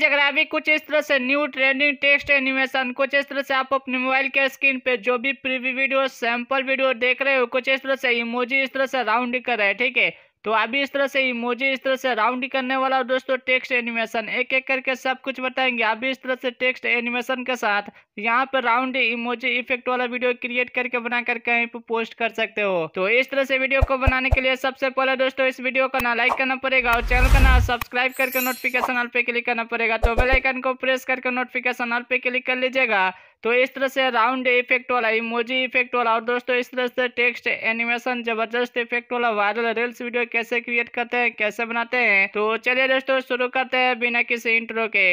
जगरावी कुछ इस तरह से न्यू ट्रेंडिंग टेक्स्ट एनिमेशन कुछ इस तरह से आप अपने मोबाइल के स्क्रीन पे जो भी प्रीव्यू वीडियो सैंपल वीडियो देख रहे हो कुछ इस तरह से इमोजी इस तरह से राउंड कर रहे हैं ठीक है तो अभी इस तरह से इमोजी इस तरह से राउंड करने वाला और दोस्तों टेक्स्ट एनिमेशन एक एक करके सब कुछ बताएंगे अभी इस तरह से टेक्स्ट एनिमेशन के साथ यहाँ पर राउंड इमोजी इफेक्ट वाला वीडियो क्रिएट करके बनाकर कहीं पर पोस्ट कर सकते हो तो इस तरह से वीडियो को बनाने के लिए सबसे पहले दोस्तों इस वीडियो को ना लाइक करना पड़ेगा और चैनल का ना सब्सक्राइब करके नोटिफिकेशन ऑल पे क्लिक करना पड़ेगा तो बेलाइकन को प्रेस करके नोटिफिकेशन ऑल पे क्लिक कर लीजिएगा तो इस तरह से राउंड इफेक्ट वाला इमोजी इफेक्ट वाला और दोस्तों इस तरह से टेक्स्ट एनिमेशन जबरदस्त इफेक्ट वाला वायरल रील्स वीडियो कैसे क्रिएट करते हैं कैसे बनाते हैं तो चलिए दोस्तों शुरू करते हैं बिना किसी इंट्रो के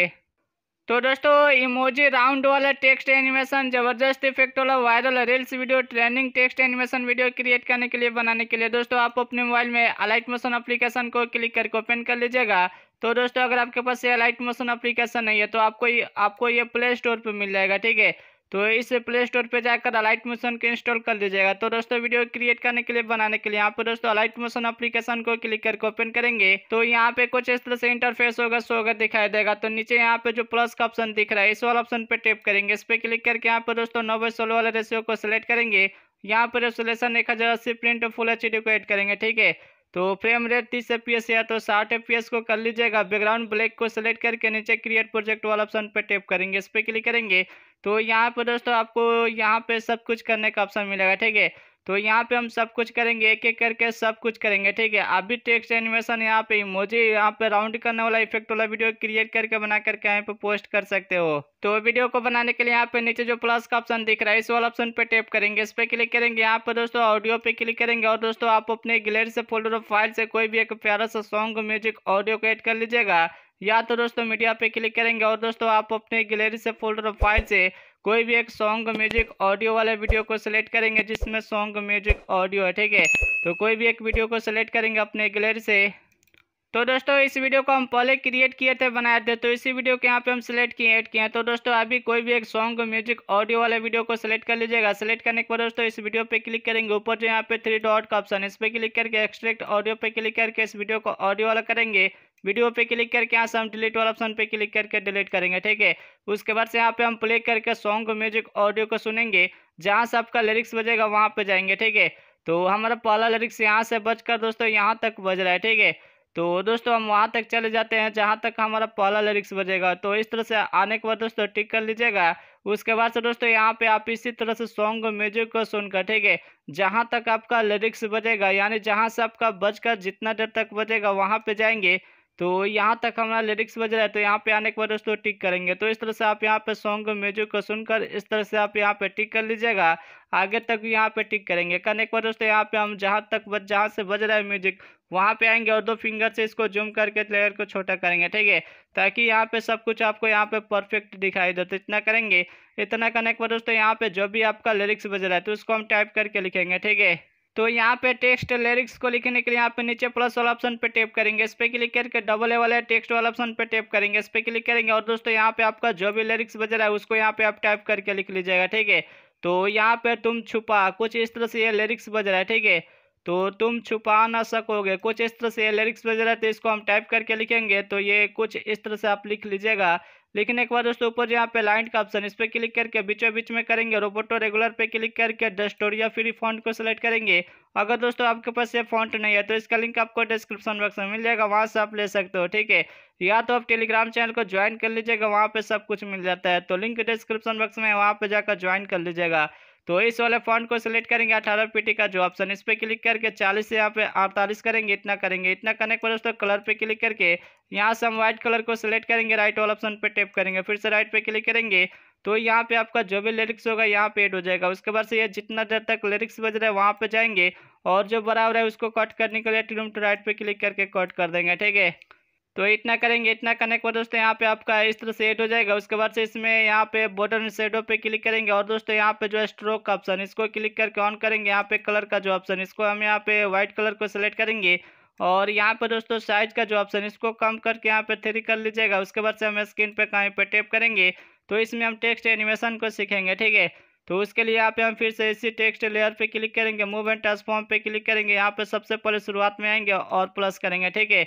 तो दोस्तों इमोजी राउंड वाला टेक्स्ट एनिमेशन जबरदस्त इफेक्ट वाला viral reels video trending text animation video create करने के लिए बनाने के लिए दोस्तों आप अपने मोबाइल में अलाइट मोशन अप्लीकेशन को क्लिक करके ओपन कर लीजिएगा तो दोस्तों अगर आपके पास ये अलाइट मोशन अप्लीकेशन नहीं है तो आपको ये आपको ये प्ले स्टोर पर मिल जाएगा ठीक है तो इसे प्ले स्टोर पर जाकर अलाइट मोशन को इंस्टॉल कर लीजिएगा तो दोस्तों वीडियो क्रिएट करने के लिए बनाने के लिए यहाँ पर दोस्तों अलाइट मोशन एप्लीकेशन को क्लिक करके ओपन करेंगे तो यहाँ पे कुछ इस तरह से इंटरफेस होगा सो होगा दिखाई देगा तो नीचे यहाँ पे जो प्लस का ऑप्शन दिख रहा है इस वाला ऑप्शन पे टेप करेंगे इस पर क्लिक करके यहाँ पर दोस्तों नौ बाई सोलह वाले रेशियो को सिलेक्ट करेंगे यहाँ पर रेसोलेशन एक हज़ार अस्सी प्रिंट फुल एच को एड करेंगे ठीक है तो फ्रेम रेट तीस एफ पी या तो साठ एफ को कर लीजिएगा बैकग्राउंड ब्लैक को सेलेक्ट करके नीचे क्रिएट प्रोजेक्ट वाला ऑप्शन पर टैप करेंगे इस पर क्लिक करेंगे तो यहाँ पर दोस्तों आपको यहाँ पे सब कुछ करने का ऑप्शन मिलेगा ठीक है तो यहाँ पे हम सब कुछ करेंगे एक एक करके सब कुछ करेंगे ठीक है अभी टेक्स्ट एनिमेशन यहाँ पे मुझे यहाँ पे राउंड करने वाला इफेक्ट वाला वीडियो क्रिएट करके बना करके यहाँ पे पोस्ट कर सकते हो तो वीडियो को बनाने के लिए यहाँ पे नीचे जो प्लस का ऑप्शन दिख रहा है इस वाला ऑप्शन पे टैप करेंगे इस पे क्लिक करेंगे यहाँ पे दोस्तों ऑडियो पे क्लिक करेंगे और दोस्तों आप अपने गैलरी से फोल्डर ऑफ फाइल से कोई भी एक प्यारा सा सॉन्ग म्यूजिक ऑडियो को एड कर लीजिएगा या तो दोस्तों मीडिया पे क्लिक करेंगे और दोस्तों आप अपने गैलरी से फोल्डर और फाइल से कोई भी एक सॉन्ग म्यूजिक ऑडियो वाले वीडियो को सिलेक्ट करेंगे जिसमें सॉन्ग म्यूजिक ऑडियो है ठीक है तो कोई भी एक वीडियो को सिलेक्ट करेंगे अपने गैलरी से तो दोस्तों इस वीडियो को हम पहले क्रिएट किए थे बनाए थे तो इसी वीडियो के यहाँ पे हम सिलेक्ट किए ऐड किए हैं तो दोस्तों अभी कोई भी एक सॉन्ग म्यूजिक ऑडियो वाले वीडियो को सिलेक्ट कर लीजिएगा सिलेक्ट करने के बाद दोस्तों इस वीडियो पे क्लिक करेंगे ऊपर जो यहाँ पे थ्री डॉट का ऑप्शन इस पर क्लिक करके एक्सट्रैक्ट ऑडियो पे क्लिक करके इस वीडियो को ऑडियो वाला करेंगे वीडियो पे क्लिक करके यहाँ से हम डिलीट वाला ऑप्शन पे क्लिक करके डिलीट करेंगे ठीक है उसके बाद से यहाँ पे हम प्ले करके सॉन्ग को म्यूजिक ऑडियो को सुनेंगे जहाँ से आपका लिरिक्स बजेगा वहाँ पे जाएंगे ठीक है तो हमारा पहला लिरिक्स यहाँ से बजकर दोस्तों यहाँ तक बज रहा है ठीक है तो दोस्तों हम वहाँ तक चले जाते हैं जहाँ तक हमारा पहला लिरिक्स बजेगा तो इस तरह से आने के बाद दोस्तों टिक कर लीजिएगा उसके बाद से दोस्तों यहाँ पे आप इसी तरह से सॉन्ग म्यूजिक को सुनकर ठीक है जहाँ तक आपका लिरिक्स बजेगा यानी जहाँ से आपका बजकर जितना देर तक बजेगा वहाँ पे जाएंगे तो यहाँ तक हमारा लिरिक्स बज रहा है तो यहाँ पे आने के बाद दोस्तों टिक करेंगे तो इस तरह से आप यहाँ पे सॉन्ग को म्यूजिक को सुनकर इस तरह से आप यहाँ पे टिक कर लीजिएगा आगे तक यहाँ पे टिक करेंगे करने के बाद दोस्तों यहाँ पे हम जहाँ तक बज जहाँ से बज रहा है म्यूजिक वहाँ पे आएंगे और दो फिंगर से इसको जूम करके लेयर को छोटा करेंगे ठीक है ताकि यहाँ पे सब कुछ आपको यहाँ पे परफेक्ट दिखाई दे तो इतना करेंगे इतना करने के बाद दोस्तों यहाँ पे जो भी आपका लिरिक्स बज रहा है तो उसको हम टाइप करके लिखेंगे ठीक है तो यहाँ पे टेक्स्ट लिरिक्स को लिखने के लिए यहाँ पे नीचे प्लस वाला ऑप्शन पे टैप करेंगे इस पर क्लिक करके डबल ए वाले टेक्स्ट वाला ऑप्शन पे टैप करेंगे इस पर क्लिक करेंगे और दोस्तों यहाँ पे आपका जो भी लिरिक्स बज रहा है उसको यहाँ पे आप टाइप करके लिख लीजिएगा ठीक है तो यहाँ पे तुम छुपा कुछ इस तरह से ये लिरिक्स बज रहा है ठीक है तो तुम छुपा ना सकोगे कुछ इस तरह से ये लिरिक्स बज रहा है तो इसको हम टाइप करके लिखेंगे तो ये कुछ इस तरह से आप लिख लीजिएगा लेकिन एक बार दोस्तों ऊपर यहाँ पे लाइन का ऑप्शन इस पर क्लिक करके बीचों बीच में करेंगे रोबोटो रेगुलर पे क्लिक करके डस्टोर या फ्री फॉन्ट को सिलेक्ट करेंगे अगर दोस्तों आपके पास ये फॉन्ट नहीं है तो इसका लिंक आपको डिस्क्रिप्शन बॉक्स में मिल जाएगा वहाँ से आप ले सकते हो ठीक है या तो आप टेलीग्राम चैनल को ज्वाइन कर लीजिएगा वहाँ पर सब कुछ मिल जाता है तो लिंक डिस्क्रिप्शन बॉक्स में वहाँ पर जाकर ज्वाइन कर लीजिएगा तो इस वाले फॉन्ट को सिलेक्ट करेंगे अठारह पीटी का जो ऑप्शन इस पर क्लिक करके चालीस से यहाँ पे अड़तालीस करेंगे इतना करेंगे इतना करने के बाद दोस्तों कलर पे क्लिक करके यहाँ से हम व्हाइट कलर को सिलेक्ट करेंगे राइट वाला ऑप्शन पे टैप करेंगे फिर से राइट पे क्लिक करेंगे तो यहाँ पे आपका जो भी लिरिक्स होगा यहाँ पे एड हो जाएगा उसके बाद से ये जितना देर तक लिरिक्स बज रहा है वहाँ पे जाएंगे और जो बराबर है उसको कट करने के लिए ट्रिम टू राइट पे क्लिक करके कट कर देंगे ठीक है तो इतना करेंगे इतना करने के बाद दोस्तों यहाँ पे आपका इस तरह से एड हो जाएगा उसके बाद से इसमें यहाँ पे बॉर्डर सेडो पे क्लिक करेंगे और दोस्तों यहाँ पे जो है स्ट्रोक का ऑप्शन इसको क्लिक करके ऑन करेंगे यहाँ पे कलर का जो ऑप्शन इसको हम यहाँ पे व्हाइट कलर को सिलेक्ट करेंगे और यहाँ पे दोस्तों साइज का जो ऑप्शन इसको कम करके यहाँ पे थ्री कर लीजिएगा उसके बाद से हम स्क्रीन पर कहीं पर टेप करेंगे तो इसमें हम टेक्स्ट एनिमेशन को सीखेंगे ठीक है तो उसके लिए यहाँ पे हम फिर से इसी टेक्स्ट लेयर पे क्लिक करेंगे मूव एंड ट्रांसफॉर्म पे क्लिक करेंगे यहाँ पे सबसे पहले शुरुआत में आएंगे और प्लस करेंगे ठीक है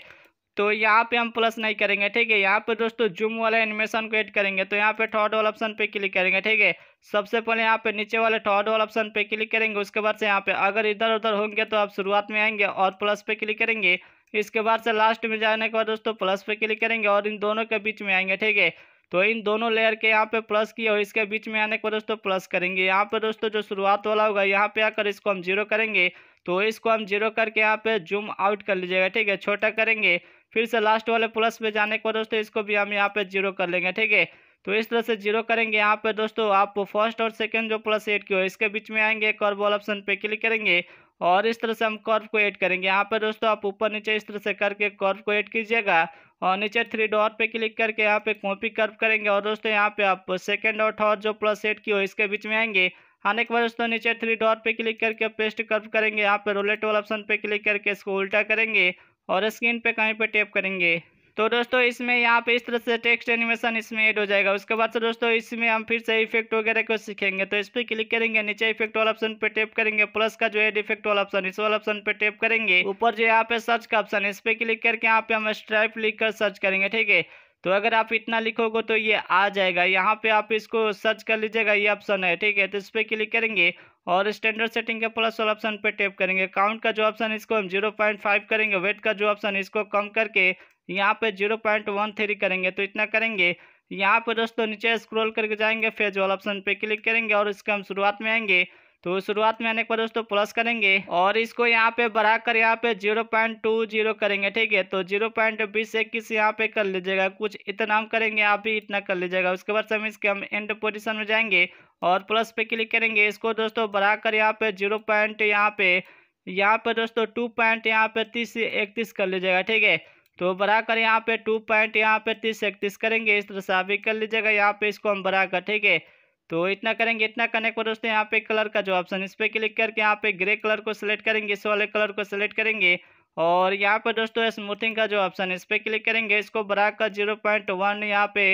तो यहाँ पे हम प्लस नहीं करेंगे ठीक है यहाँ पे दोस्तों जूम वाला एनिमेशन को ऐड करेंगे तो यहाँ पे थर्ड वाला ऑप्शन पे क्लिक करेंगे ठीक है सबसे पहले यहाँ पे नीचे वाले थर्ड वाला ऑप्शन पे क्लिक करेंगे उसके बाद से यहाँ पे अगर इधर उधर होंगे तो आप शुरुआत में आएंगे और प्लस पे क्लिक करेंगे इसके बाद से लास्ट में जाने के बाद दोस्तों प्लस पे क्लिक करेंगे और इन दोनों के बीच में आएंगे ठीक है तो इन दोनों लेयर के यहाँ पे प्लस किए और इसके बीच में आने के बाद दोस्तों प्लस करेंगे यहाँ पे दोस्तों जो शुरुआत वाला होगा यहाँ पे आकर इसको हम जीरो करेंगे तो इसको हम जीरो करके यहाँ पे जूम आउट कर लीजिएगा ठीक है छोटा करेंगे फिर से लास्ट वाले प्लस में जाने के बाद दोस्तों इसको भी हम यहाँ पे जीरो कर लेंगे ठीक है तो इस तरह से जीरो करेंगे यहाँ पे दोस्तों आप फर्स्ट और सेकंड जो प्लस एड की हो इसके बीच में आएंगे कर्व वाला ऑप्शन पे क्लिक करेंगे और इस तरह से हम कर्व को ऐड करेंगे यहाँ पे दोस्तों आप ऊपर नीचे इस तरह से करके कर्व को ऐड कीजिएगा और नीचे थ्री डॉट पे क्लिक करके यहाँ पे कॉपी कर्व करेंगे और दोस्तों यहाँ पे आप सेकेंड और थर्ड जो प्लस एड की हो इसके बीच में आएंगे आने के बाद दोस्तों नीचे थ्री डॉट पे क्लिक करके पेस्ट कर्व करेंगे यहाँ पे रोलेट वाला ऑप्शन पे क्लिक करके इसको उल्टा करेंगे और स्क्रीन पे कहीं पे टेप करेंगे तो दोस्तों इसमें यहाँ पे इस तरह से टेक्स्ट एनिमेशन इसमें ऐड हो जाएगा उसके बाद से दोस्तों इसमें हम फिर से इफेक्ट वगैरह को सीखेंगे तो इस पर क्लिक करेंगे नीचे इफेक्ट वाला ऑप्शन पे टैप करेंगे प्लस का जो है इफेक्ट वाला ऑप्शन इस वाला ऑप्शन पे टैप करेंगे ऊपर जो यहाँ पे सर्च का ऑप्शन इस पर क्लिक करके यहाँ पे हम स्ट्राइप लिख कर सर्च करेंगे ठीक है तो अगर आप इतना लिखोगे तो ये आ जाएगा यहाँ पे आप इसको सर्च कर लीजिएगा ये ऑप्शन है ठीक है तो इस पर क्लिक करेंगे और स्टैंडर्ड सेटिंग के प्लस वाला ऑप्शन पे टैप करेंगे काउंट का जो ऑप्शन इसको हम जीरो पॉइंट फाइव करेंगे वेट का जो ऑप्शन इसको कम करके यहाँ पे जीरो पॉइंट वन थ्री करेंगे तो इतना करेंगे यहाँ पे दोस्तों नीचे स्क्रॉल करके जाएंगे फेज वाला ऑप्शन पे क्लिक करेंगे और इसके हम शुरुआत में आएंगे तो शुरुआत में आने के बाद दोस्तों प्लस करेंगे और इसको यहाँ पे बढ़ाकर यहाँ पे जीरो पॉइंट टू जीरो करेंगे ठीक है तो जीरो पॉइंट बीस इक्कीस यहाँ पे कर लीजिएगा कुछ इतना हम करेंगे आप भी इतना कर लीजिएगा उसके बाद सम इसके हम एंड पोजिशन में जाएंगे और प्लस पे क्लिक करेंगे इसको दोस्तों बढ़ाकर यहाँ पे जीरो पॉइंट यहाँ पे यहाँ पे दोस्तों टू पॉइंट यहाँ पे तीस इकतीस कर लीजिएगा ठीक है तो बढ़ाकर यहाँ पे टू पॉइंट यहाँ पे तीस इकतीस करेंगे इस तरह से आप भी कर लीजिएगा यहाँ पे इसको हम बढ़ा कर ठीक है तो इतना करेंगे इतना करने के बाद दोस्तों यहाँ पे कलर का जो ऑप्शन इस पर क्लिक करके यहाँ पे ग्रे कलर को सिलेक्ट करेंगे इस वाले कलर को सिलेक्ट करेंगे और यहाँ पर दोस्तों स्मूथिंग का जो ऑप्शन इस पर क्लिक करेंगे इसको का जीरो पॉइंट वन यहाँ पे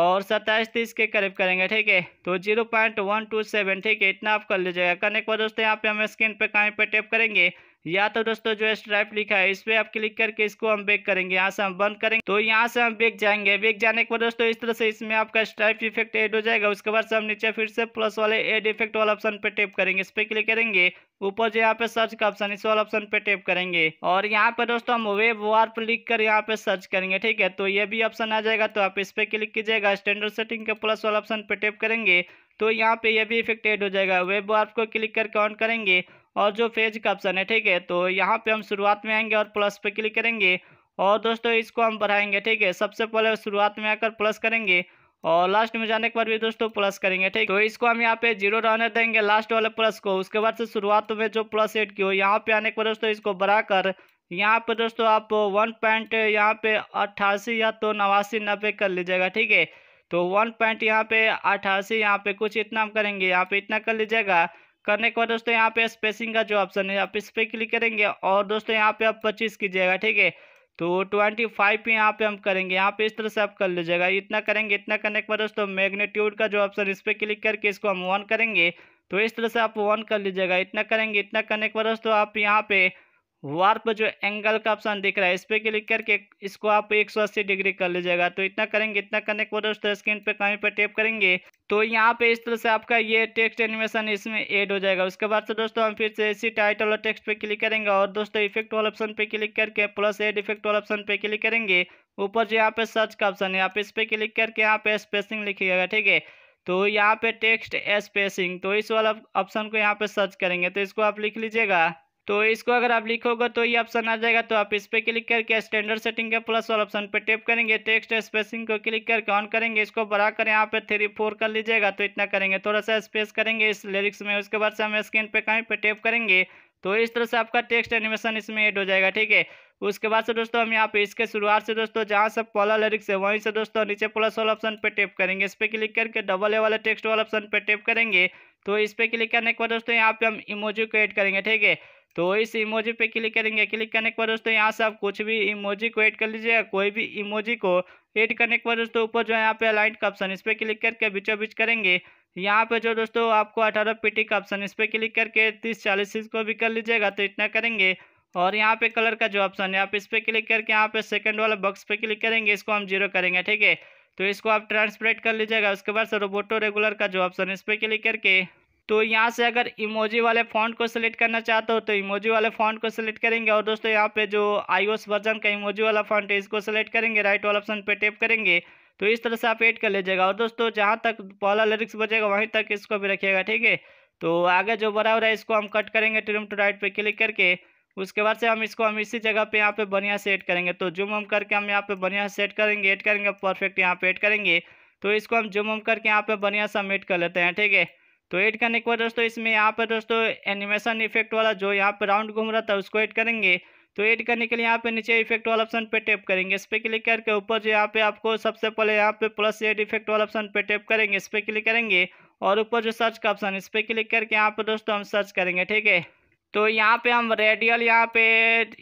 और सत्ताईस तीस के करीब करेंगे ठीक है तो zero point one two seven ठीक है इतना आप कर लीजिएगा करने के बाद दोस्तों यहाँ पे हम स्क्रीन पे कहीं पे टैप करेंगे या तो दोस्तों जो स्ट्राइप लिखा है इस पर आप क्लिक करके इसको हम बेक करेंगे यहाँ से हम बंद करेंगे तो यहाँ से हम बेक जाएंगे बेक जाने के बाद दोस्तों इस तरह से इसमें आपका स्ट्राइप इफेक्ट एड हो जाएगा उसके बाद से हम नीचे फिर से प्लस वाले एड इफेक्ट वाला ऑप्शन पे टेप करेंगे इस पर क्लिक करेंगे ऊपर जो यहाँ पे सर्च का ऑप्शन इस वाला ऑप्शन पे टेप करेंगे और यहाँ पे दोस्तों हम वेब वार्प लिख कर यहाँ पे सर्च करेंगे ठीक है तो ये भी ऑप्शन आ जाएगा तो आप इस पर क्लिक कीजिएगा स्टैंडर्ड सेटिंग के प्लस वाला ऑप्शन पे टेप करेंगे तो यहाँ पे ये भी इफेक्ट एड हो जाएगा वेब वार्प को क्लिक करके ऑन करेंगे और जो फेज का ऑप्शन है ठीक है तो यहाँ पे हम शुरुआत में आएंगे और प्लस पे क्लिक करेंगे और दोस्तों इसको हम बढ़ाएंगे ठीक है सबसे पहले शुरुआत में आकर प्लस करेंगे और लास्ट में जाने के बाद भी दोस्तों प्लस करेंगे ठीक तो इसको हम यहाँ पे जीरो रहने देंगे लास्ट वाले प्लस को उसके बाद से शुरुआत में जो प्लस एड की हो यहाँ पे आने के बाद दोस्तों इसको बढ़ाकर यहाँ पे दोस्तों आप वन पॉइंट यहाँ पे अट्ठासी या तो नवासी नब्बे कर लीजिएगा ठीक है तो वन पॉइंट यहाँ पे अट्ठासी यहाँ पे कुछ इतना हम करेंगे यहाँ पे इतना कर लीजिएगा करने के बाद दोस्तों यहाँ पे स्पेसिंग का जो ऑप्शन है आप इस पर क्लिक करेंगे और दोस्तों यहाँ पे आप पच्चीस कीजिएगा ठीक है तो ट्वेंटी फाइव पे यहाँ पे हम करेंगे यहाँ पे इस तरह से आप कर लीजिएगा इतना करेंगे इतना करने के बाद दोस्तों मैग्नीट्यूड का जो ऑप्शन इस पर क्लिक करके इसको हम ऑन करेंगे तो इस तरह से आप ऑन कर लीजिएगा इतना करेंगे इतना करने के बाद दोस्तों आप यहाँ पे वार्प जो एंगल का ऑप्शन दिख रहा है इस पर क्लिक करके इसको आप 180 डिग्री कर लीजिएगा तो इतना करेंगे इतना करने के बाद दोस्तों स्क्रीन पे कहीं पे टैप करेंगे तो यहाँ पे इस तरह से आपका ये टेक्स्ट एनिमेशन इसमें ऐड हो जाएगा उसके बाद से दोस्तों हम फिर से इसी टाइटल और टेक्स्ट पे क्लिक करेंगे और दोस्तों इफेक्ट वाला ऑप्शन पे क्लिक करके प्लस एड इफेक्ट वाले ऑप्शन पे क्लिक करेंगे ऊपर जो यहाँ पे सर्च का ऑप्शन है आप इस पर क्लिक करके यहाँ पे स्पेसिंग लिखिएगा ठीक है तो यहाँ पे टेक्स्ट स्पेसिंग तो इस वाला ऑप्शन को यहाँ पे सर्च करेंगे तो इसको आप लिख लीजिएगा तो इसको अगर आप लिखोगे तो ये ऑप्शन आ जाएगा तो आप इस पर क्लिक करके स्टैंडर्ड सेटिंग के प्लस वाले ऑप्शन पे टैप करेंगे टेक्स्ट स्पेसिंग को क्लिक करके ऑन करेंगे इसको बढ़ा कर यहाँ पे थ्री फोर कर लीजिएगा तो इतना करेंगे थोड़ा सा स्पेस करेंगे इस लिरिक्स में उसके बाद से हम स्क्रीन पर कहीं पर टैप करेंगे तो इस तरह से आपका टेक्स्ट एनिमेशन इसमें एड हो जाएगा ठीक है उसके बाद से दोस्तों हम यहाँ पे इसके शुरुआत से दोस्तों जहाँ से पहला लिरिक्स है वहीं से दोस्तों नीचे प्लस वाला ऑप्शन पे टैप करेंगे इस पर क्लिक करके डबल ए वाले टेक्स्ट वाला ऑप्शन पे टैप करेंगे तो इस पर क्लिक करने के बाद दोस्तों यहाँ पे हम इमोजी को ऐड करेंगे ठीक है तो इस इमोजी पे क्लिक करेंगे क्लिक करने के बाद दोस्तों यहाँ से आप कुछ भी इमोजी को ऐड कर लीजिएगा कोई भी इमोजी को ऐड करने के बाद दोस्तों ऊपर जो है यहाँ पे अलाइंट का ऑप्शन इस पर क्लिक करके बीचों बीच करेंगे यहाँ पे जो दोस्तों आपको अठारह पीटी का ऑप्शन इस पर क्लिक करके तीस चालीस को भी कर लीजिएगा तो इतना करेंगे और यहाँ पे कलर का जो ऑप्शन है आप इस पर क्लिक करके यहाँ पे सेकंड वाला बॉक्स पे क्लिक करेंगे इसको हम जीरो करेंगे ठीक है तो इसको आप ट्रांसलेट कर लीजिएगा उसके बाद से रोबोटो रेगुलर का जो ऑप्शन है इस पर क्लिक करके तो यहाँ से अगर इमोजी वाले फॉन्ट को सिलेक्ट करना चाहते हो तो इमोजी वाले फॉन्ट को सिलेक्ट करेंगे और दोस्तों यहाँ पे जो आईओएस वर्जन का इमोजी वाला फॉन्ट है इसको सिलेक्ट करेंगे राइट वाला ऑप्शन पे टेप करेंगे तो इस तरह से आप एड कर लीजिएगा और दोस्तों जहाँ तक पहला लिरिक्स बजेगा वहीं तक इसको भी रखिएगा ठीक है तो आगे जो बड़ा हो रहा है इसको हम कट करेंगे ट्रिम टू राइट पर क्लिक करके उसके बाद से हम इसको हम इसी जगह पे यहाँ पे बढ़िया से एड करेंगे तो जूम हम करके हम यहाँ पे बढ़िया से एड करेंगे एड करेंगे परफेक्ट यहाँ पे एड करेंगे तो इसको हम जूम हम करके यहाँ पे बढ़िया सा मेट कर लेते हैं ठीक है तो एड करने के बाद दोस्तों इसमें यहाँ पर दोस्तों एनिमेशन इफेक्ट वाला जो यहाँ पर राउंड घूम रहा था उसको एड करेंगे तो एड करने के लिए यहाँ पे नीचे इफेक्ट वाला ऑप्शन पे टैप करेंगे इस पर क्लिक करके ऊपर जो यहाँ पे आपको सबसे पहले यहाँ पे प्लस एड इफेक्ट वाला ऑप्शन पे टैप करेंगे इस पर क्लिक करेंगे और ऊपर जो सर्च का ऑप्शन इस पर क्लिक करके यहाँ पे दोस्तों हम सर्च करेंगे ठीक है तो यहाँ पे हम रेडियल यहाँ पे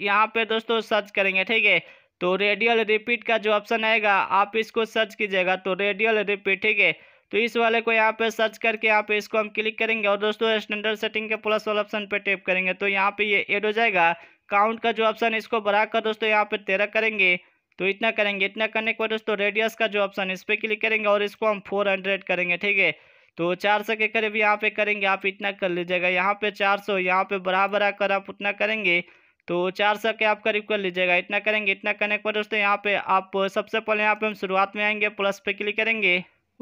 यहाँ पे दोस्तों सर्च करेंगे ठीक है तो रेडियल रिपीट का जो ऑप्शन आएगा आप इसको सर्च कीजिएगा तो रेडियल रिपीट ठीक है तो इस वाले को यहाँ पे सर्च करके यहाँ पे इसको हम क्लिक करेंगे और दोस्तों स्टैंडर्ड सेटिंग के प्लस वाले ऑप्शन पे टैप करेंगे तो यहाँ पे ये एड हो जाएगा काउंट का जो ऑप्शन इसको बढ़ाकर दोस्तों यहाँ पे तेरह करेंगे तो इतना करेंगे इतना करने के बाद दोस्तों रेडियस का जो ऑप्शन इस पर क्लिक करेंगे और इसको हम फोर हंड्रेड करेंगे ठीक है तो चार सौ के करीब यहाँ पे करेंगे आप इतना कर लीजिएगा यहाँ पे चार सौ यहाँ पे बराबर आकर आप उतना करेंगे तो चार सौ के आप करीब कर लीजिएगा इतना करेंगे इतना करने के बाद दोस्तों यहाँ पे आप सबसे पहले यहाँ पे हम शुरुआत में आएंगे प्लस पे क्लिक करेंगे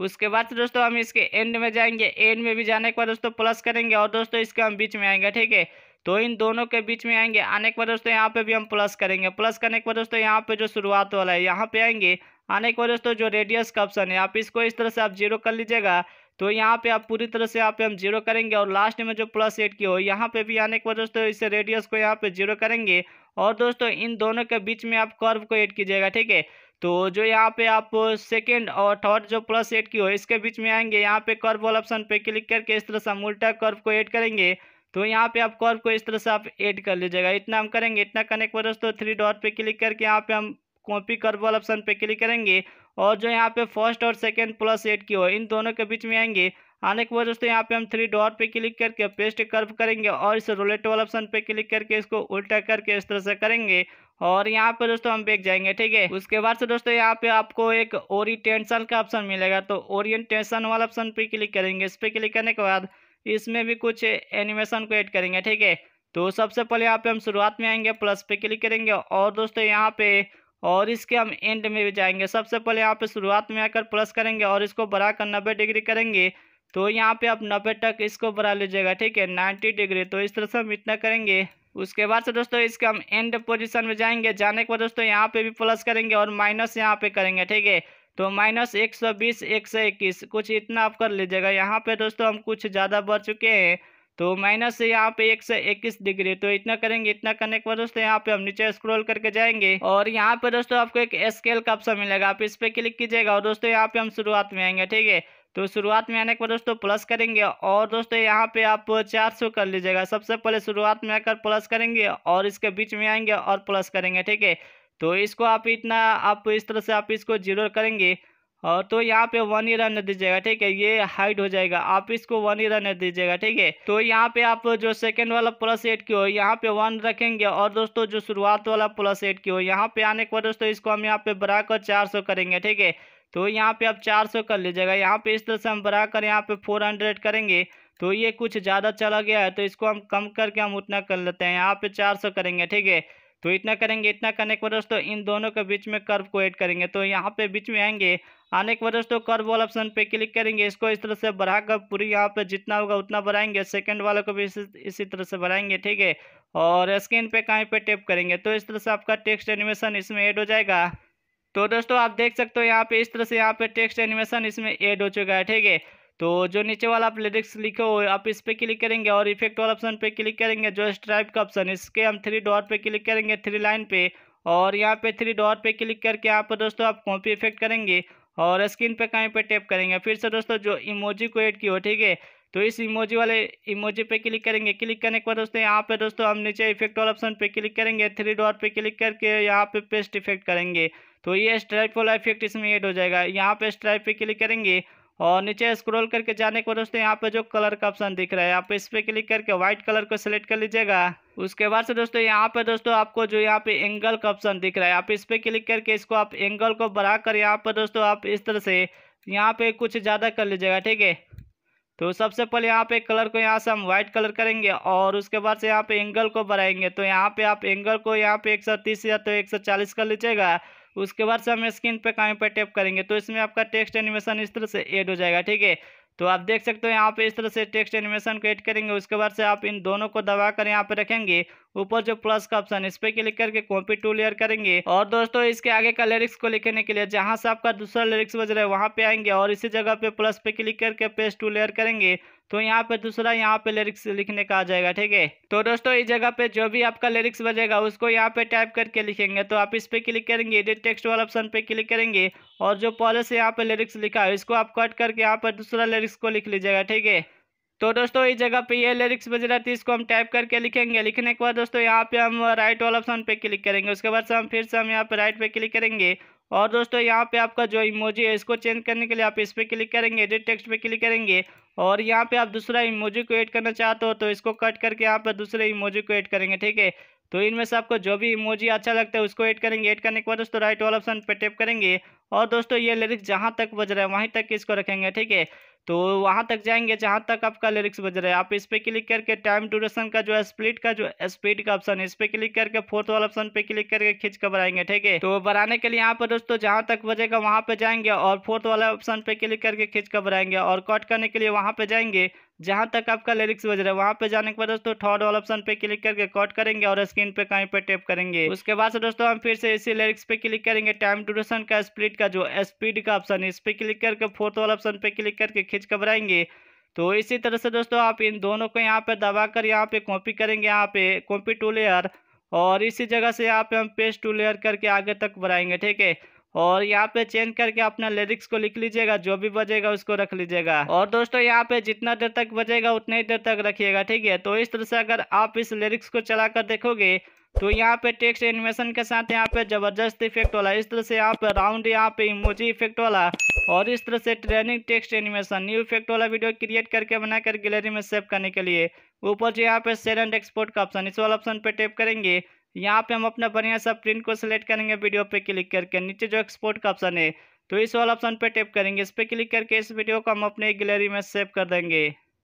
उसके बाद दोस्तों हम इसके एंड में जाएंगे एंड में भी जाने के बाद दोस्तों प्लस करेंगे और दोस्तों इसके हम बीच में आएंगे ठीक है तो इन दोनों के बीच में आएंगे आने के बाद दोस्तों यहाँ पे भी हम प्लस करेंगे प्लस करने के बाद दोस्तों यहाँ पे जो शुरुआत वाला है यहाँ पे आएंगे आने के बाद दोस्तों जो रेडियस का ऑप्शन है आप इसको इस तरह से आप जीरो कर लीजिएगा तो यहाँ पे आप पूरी तरह से यहाँ पे हम जीरो करेंगे और लास्ट में जो प्लस एट की हो यहाँ पे भी आने के बाद दोस्तों इसे रेडियस को यहाँ पे जीरो करेंगे और दोस्तों इन दोनों के बीच में आप कर्व को एड कीजिएगा ठीक है तो जो यहाँ पे आप सेकेंड और थर्ड जो प्लस एड की हो इसके बीच में आएंगे यहाँ पे कर्व वाला ऑप्शन पे क्लिक करके इस तरह से हम उल्टा कर्व को एड करेंगे तो यहाँ पे आप कर्व को इस तरह से आप ऐड कर लीजिएगा इतना हम करेंगे इतना करने के बाद दोस्तों थ्री डॉट पे क्लिक करके यहाँ पे हम कॉपी कर्व वाल ऑप्शन पे क्लिक करेंगे और जो यहाँ पे फर्स्ट और सेकेंड प्लस एट की हो इन दोनों के बीच में आएंगे आने के बाद दोस्तों यहाँ पे हम थ्री डॉट पे क्लिक करके पेस्ट कर्व करेंगे और इस वाले ऑप्शन पे क्लिक करके इसको उल्टा करके इस तरह से करेंगे और यहाँ पे दोस्तों हम बैक जाएंगे ठीक है उसके बाद से दोस्तों यहाँ पे आपको एक ओरिएंटेशन का ऑप्शन मिलेगा तो ओरिएंटेशन वाला ऑप्शन पे क्लिक करेंगे इस पर क्लिक करने के बाद इसमें भी कुछ एनिमेशन को ऐड करेंगे ठीक है तो सबसे पहले यहाँ पे हम शुरुआत में आएंगे प्लस पे क्लिक करेंगे और दोस्तों यहाँ पे और इसके हम एंड में भी जाएंगे सबसे पहले यहाँ पे शुरुआत में आकर प्लस करेंगे और इसको कर नब्बे डिग्री करेंगे तो यहाँ पे आप नब्बे तक इसको बढ़ा लीजिएगा ठीक है नाइन्टी डिग्री तो इस तरह से हम इतना करेंगे उसके बाद से दोस्तों इसके हम एंड पोजिशन में जाएंगे जाने के बाद दोस्तों यहाँ पे भी प्लस करेंगे और माइनस यहाँ पे करेंगे ठीक है तो माइनस एक सौ बीस एक सौ इक्कीस कुछ इतना आप कर लीजिएगा यहाँ पे दोस्तों हम कुछ ज़्यादा बढ़ चुके हैं तो माइनस से यहाँ पे एक सौ इक्कीस डिग्री तो इतना करेंगे इतना करने के बाद दोस्तों यहाँ पे हम नीचे स्क्रॉल करके जाएंगे और यहाँ पे दोस्तों आपको एक स्केल का ऑप्शन मिलेगा आप इस पर क्लिक कीजिएगा और दोस्तों यहाँ पे हम शुरुआत में आएंगे ठीक है तो शुरुआत में आने के बाद दोस्तों प्लस करेंगे और दोस्तों यहाँ पे आप 400 कर लीजिएगा सबसे पहले शुरुआत में आकर प्लस करेंगे और इसके बीच में आएंगे और प्लस करेंगे ठीक है तो इसको आप इतना आप इस तरह से आप इसको जीरो करेंगे और तो यहाँ पे वन ईयर रहने दीजिएगा ठीक है ये हाइट हो जाएगा आप इसको वन ईयर रहने दीजिएगा ठीक है तो यहाँ पे आप जो सेकंड वाला प्लस एट की हो यहाँ पे वन रखेंगे और दोस्तों जो शुरुआत वाला प्लस एट की हो यहाँ पे आने के बाद दोस्तों इसको हम यहाँ पे बढ़ाकर चार सौ करेंगे ठीक है तो यहाँ पे आप चार सौ कर लीजिएगा यहाँ पे इस तरह से हम बढ़ाकर यहाँ पे फोर हंड्रेड करेंगे तो ये कुछ ज़्यादा चला गया है तो इसको हम कम करके हम उतना कर लेते हैं यहाँ पे चार सौ करेंगे ठीक है तो इतना करेंगे इतना करने के बाद दोस्तों इन दोनों के बीच में कर्व को ऐड करेंगे तो यहाँ पे बीच में आएंगे आने के बाद दोस्तों तो कर्व वाला ऑप्शन पे क्लिक करेंगे इसको इस तरह से बढ़ाकर पूरी यहाँ पे जितना होगा उतना बढ़ाएंगे सेकंड वाले को भी इसी इसी तरह से बढ़ाएंगे ठीक है और स्क्रीन पे कहीं पे टेप करेंगे तो इस तरह से आपका टेक्स्ट एनिमेशन इसमें ऐड हो जाएगा तो दोस्तों आप देख सकते हो यहाँ पे इस तरह से यहाँ पे टेक्स्ट एनिमेशन इसमें ऐड हो चुका है ठीक है तो जो नीचे वाला आप लिरिक्स लिखे हो आप इस पर क्लिक करेंगे और इफेक्ट वाला ऑप्शन पर क्लिक करेंगे जो स्ट्राइप का ऑप्शन इसके हम थ्री डॉट पर क्लिक करेंगे थ्री लाइन पर और यहाँ पे थ्री डॉट पर क्लिक करके यहाँ पर दोस्तों आप कॉपी इफेक्ट करेंगे और स्क्रीन पे कहीं पे टैप करेंगे फिर से दोस्तों जो इमोजी को ऐड किया हो ठीक है तो इस इमोजी वाले इमोजी पे क्लिक करेंगे क्लिक करने के बाद दोस्तों यहाँ पे दोस्तों हम नीचे इफेक्ट वाला ऑप्शन पे क्लिक करेंगे थ्री डॉट पे क्लिक करके यहाँ पे पेस्ट इफेक्ट करेंगे तो ये स्ट्राइप वाला इफेक्ट इसमें ऐड हो जाएगा यहाँ पे स्ट्राइप पे क्लिक करेंगे और नीचे स्क्रॉल करके जाने के बाद दोस्तों यहाँ पे जो कलर का ऑप्शन दिख रहा है आप इस पर क्लिक करके व्हाइट कलर को सिलेक्ट कर लीजिएगा उसके बाद से दोस्तों यहाँ पे दोस्तों आपको जो यहाँ पे एंगल का ऑप्शन दिख रहा है आप इस पर क्लिक करके इसको आप एंगल को बढ़ाकर यहाँ पर दोस्तों आप इस तरह से यहाँ पे कुछ ज़्यादा कर लीजिएगा ठीक है तो सबसे पहले यहाँ पे कलर को यहाँ से हम व्हाइट कलर करेंगे और उसके बाद से यहाँ पे एंगल को बढ़ाएंगे तो यहाँ पे आप एंगल को यहाँ पे एक सौ तीस या तो एक सौ चालीस कर लीजिएगा उसके बाद से हम स्क्रीन पे कहीं पे टैप करेंगे तो इसमें आपका टेक्स्ट एनिमेशन इस तरह से ऐड हो जाएगा ठीक है तो आप देख सकते हो यहाँ पे इस तरह से टेक्स्ट एनिमेशन को ऐड करेंगे उसके बाद से आप इन दोनों को दबा कर यहाँ पे रखेंगे ऊपर जो प्लस का ऑप्शन इस पे क्लिक करके कॉपी टू लेयर करेंगे और दोस्तों इसके आगे का लिरिक्स को लिखने के लिए जहाँ से आपका दूसरा लिरिक्स बज रहा है वहाँ पे आएंगे और इसी जगह पे प्लस पे क्लिक करके पेस्ट टू लेयर करेंगे तो यहाँ पे दूसरा यहाँ पे लिरिक्स लिखने का आ जाएगा ठीक है तो दोस्तों इस जगह पे जो भी आपका लिरिक्स बजेगा उसको यहाँ पे टाइप करके लिखेंगे तो आप इस पे क्लिक करेंगे एडिट टेक्स्ट वाला ऑप्शन पे क्लिक करेंगे और जो पहले से यहाँ पे लिरिक्स लिखा है इसको आप कट करके यहाँ पर दूसरा लिरिक्स को लिख लीजिएगा ठीक है तो दोस्तों इस जगह पे ये लिरिक्स बज रहा थी इसको हम टाइप करके लिखेंगे लिखने के बाद दोस्तों यहाँ पे हम राइट वाला ऑप्शन पे क्लिक करेंगे उसके बाद से हम फिर से हम यहाँ पे राइट पे क्लिक करेंगे और दोस्तों यहाँ पे आपका जो इमोजी है इसको चेंज करने के लिए आप इस पर क्लिक करेंगे एडिट टेक्स्ट पे क्लिक करेंगे और यहाँ पे आप दूसरा इमोजी को ऐड करना चाहते हो तो इसको कट करके यहाँ पर दूसरे इमोजी को ऐड करेंगे ठीक है तो इनमें से आपको जो भी इमोजी अच्छा लगता है उसको ऐड करेंगे ऐड करने के बाद दोस्तों राइट वाला ऑप्शन पे टैप करेंगे और दोस्तों ये लिरिक्स जहाँ तक बज रहा है वहीं तक इसको रखेंगे ठीक है तो वहाँ तक जाएंगे जहाँ तक आपका लिरिक्स बज रहा है आप इस पर क्लिक करके टाइम ड्यूरेशन का जो है स्प्लिट का जो स्पीड का ऑप्शन है इस पर क्लिक करके फोर्थ वाला ऑप्शन पे क्लिक करके खींच कर बनाएंगे ठीक है तो बनाने के लिए यहाँ पर दोस्तों जहाँ तक बजेगा वहाँ पे जाएंगे और फोर्थ वाला ऑप्शन पे क्लिक करके खींच कर बनाएंगे और कट करने के लिए वहाँ पे जाएंगे जहाँ तक आपका लिरिक्स बज रहा है वहाँ पे जाने के बाद दोस्तों थर्ड वाला ऑप्शन पे क्लिक करके कट करेंगे और स्क्रीन पे कहीं पे टैप करेंगे उसके बाद से दोस्तों हम फिर से इसी लिरिक्स पे क्लिक करेंगे टाइम ड्यूरेशन का स्प्लिट का जो स्पीड का ऑप्शन है इस पर क्लिक करके फोर्थ वाला ऑप्शन पे क्लिक करके खींच घबराएंगे तो इसी तरह से दोस्तों आप इन दोनों को यहाँ पे दबा कर यहाँ पे कॉपी करेंगे यहाँ पे कॉपी टू लेयर और इसी जगह से यहाँ पे हम पेस्ट टू लेयर करके आगे तक बढ़ाएंगे ठीक है और यहाँ पे चेंज करके अपना लिरिक्स को लिख लीजिएगा जो भी बजेगा उसको रख लीजिएगा और दोस्तों यहाँ पे जितना देर तक बजेगा उतना ही देर तक रखिएगा ठीक है तो इस तरह से अगर आप इस लिरिक्स को चला कर देखोगे तो यहाँ पे टेक्स्ट एनिमेशन के साथ यहाँ पे जबरदस्त इफेक्ट वाला इस तरह से यहाँ पे राउंड यहाँ पे इमोजी इफेक्ट वाला और इस तरह से trending text animation new effect वाला वीडियो क्रिएट करके बनाकर गैलरी में सेव करने के लिए ऊपर जो यहाँ पे सेल एंड एक्सपोर्ट का ऑप्शन इस वाला ऑप्शन पे टैप करेंगे यहाँ पे हम अपना बढ़िया सा प्रिंट को सिलेक्ट करेंगे वीडियो पे क्लिक करके नीचे जो एक्सपोर्ट का ऑप्शन है तो इस वाला ऑप्शन पे टैप करेंगे इस पर क्लिक करके इस वीडियो को हम अपने गैलरी में सेव कर देंगे